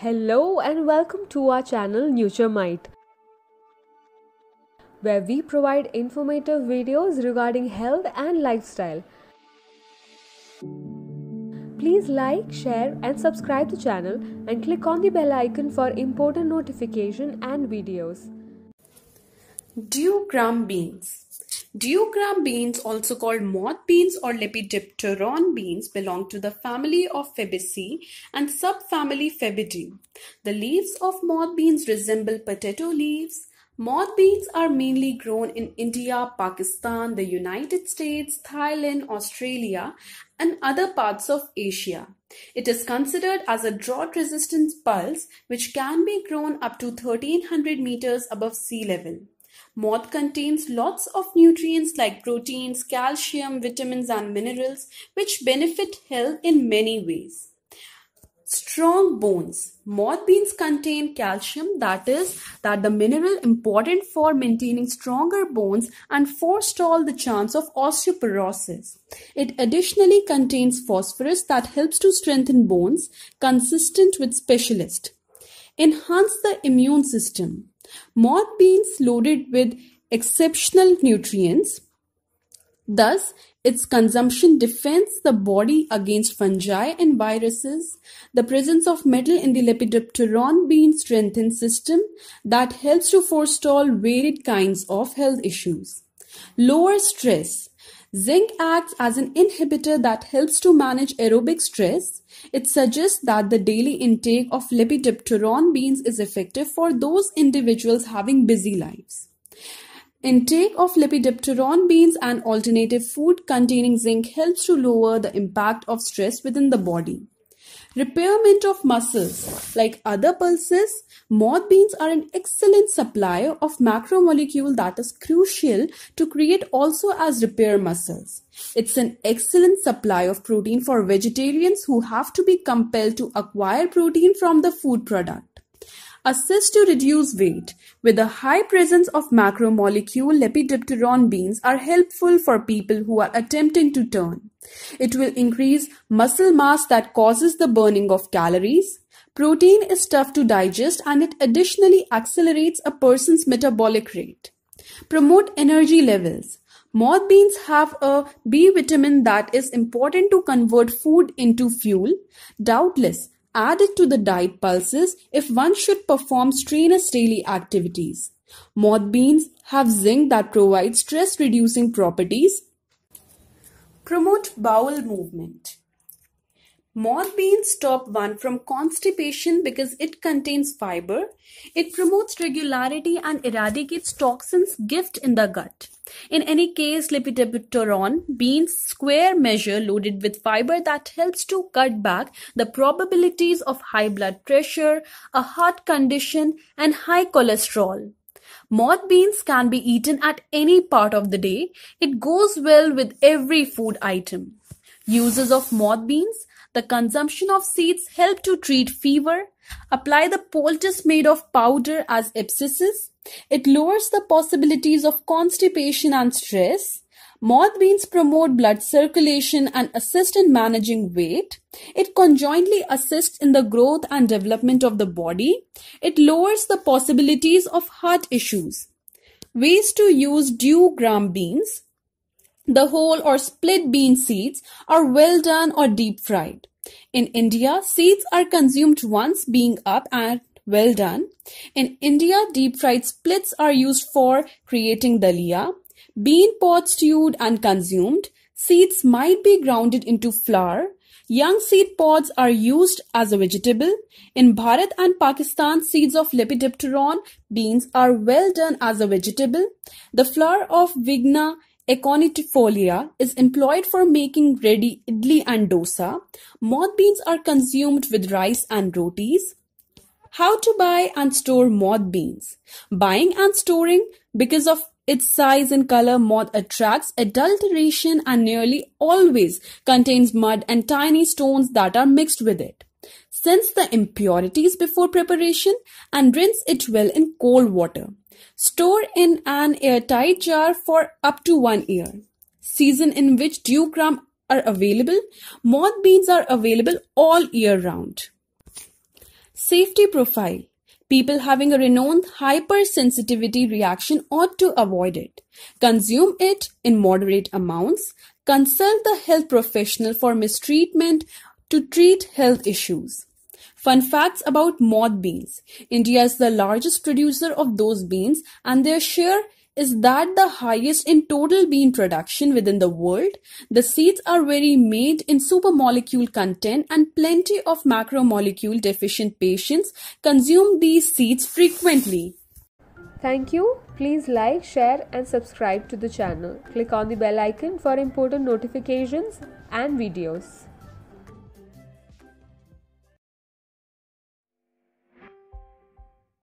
Hello and welcome to our channel Nutremite, where we provide informative videos regarding health and lifestyle. Please like, share and subscribe the channel and click on the bell icon for important notification and videos. Dew crumb beans Duogram beans, also called moth beans or Lepidopteron beans, belong to the family of Fabaceae and subfamily Fabidae. The leaves of moth beans resemble potato leaves. Moth beans are mainly grown in India, Pakistan, the United States, Thailand, Australia, and other parts of Asia. It is considered as a drought resistant pulse which can be grown up to 1300 meters above sea level. Moth contains lots of nutrients like proteins, calcium, vitamins and minerals which benefit health in many ways. Strong bones. Moth beans contain calcium that is that the mineral important for maintaining stronger bones and forestall the chance of osteoporosis. It additionally contains phosphorus that helps to strengthen bones consistent with specialist. Enhance the immune system. Moth beans loaded with exceptional nutrients. Thus, its consumption defends the body against fungi and viruses. The presence of metal in the Lepidopteron bean strengthens system that helps to forestall varied kinds of health issues. Lower stress. Zinc acts as an inhibitor that helps to manage aerobic stress. It suggests that the daily intake of lepidopteron beans is effective for those individuals having busy lives. Intake of lepidopteron beans and alternative food containing zinc helps to lower the impact of stress within the body. Repairment of muscles. Like other pulses, moth beans are an excellent supplier of macromolecule that is crucial to create also as repair muscles. It's an excellent supply of protein for vegetarians who have to be compelled to acquire protein from the food product assist to reduce weight, with a high presence of macromolecule lepidopteron beans are helpful for people who are attempting to turn. It will increase muscle mass that causes the burning of calories. Protein is tough to digest and it additionally accelerates a person's metabolic rate. Promote energy levels. Moth beans have a B vitamin that is important to convert food into fuel. Doubtless, added to the diet pulses if one should perform strenuous daily activities. Moth beans have zinc that provides stress reducing properties, promote bowel movement. Moth beans stop one from constipation because it contains fiber. It promotes regularity and eradicates toxins gift in the gut. In any case, Lepidopteron beans square measure loaded with fiber that helps to cut back the probabilities of high blood pressure, a heart condition and high cholesterol. Moth beans can be eaten at any part of the day. It goes well with every food item. Uses of moth beans the consumption of seeds help to treat fever. Apply the poultice made of powder as abscesses. It lowers the possibilities of constipation and stress. Moth beans promote blood circulation and assist in managing weight. It conjointly assists in the growth and development of the body. It lowers the possibilities of heart issues. Ways to use dew gram beans. The whole or split bean seeds are well done or deep fried. In India, seeds are consumed once being up and well done. In India, deep fried splits are used for creating dalia. Bean pods stewed and consumed. Seeds might be grounded into flour. Young seed pods are used as a vegetable. In Bharat and Pakistan, seeds of Lepidopteron beans are well done as a vegetable. The flour of Vigna Aconidifolia is employed for making ready idli and dosa. Moth beans are consumed with rice and rotis. How to buy and store moth beans? Buying and storing because of its size and color, moth attracts adulteration and nearly always contains mud and tiny stones that are mixed with it. Sense the impurities before preparation and rinse it well in cold water. Store in an airtight jar for up to one year. Season in which dewcram are available. Moth beans are available all year round. Safety profile. People having a renowned hypersensitivity reaction ought to avoid it. Consume it in moderate amounts. Consult the health professional for mistreatment to treat health issues. Fun facts about moth beans. India is the largest producer of those beans and their share is that the highest in total bean production within the world. The seeds are very made in supermolecule content and plenty of macromolecule deficient patients consume these seeds frequently. Thank you. Please like, share and subscribe to the channel. Click on the bell icon for important notifications and videos.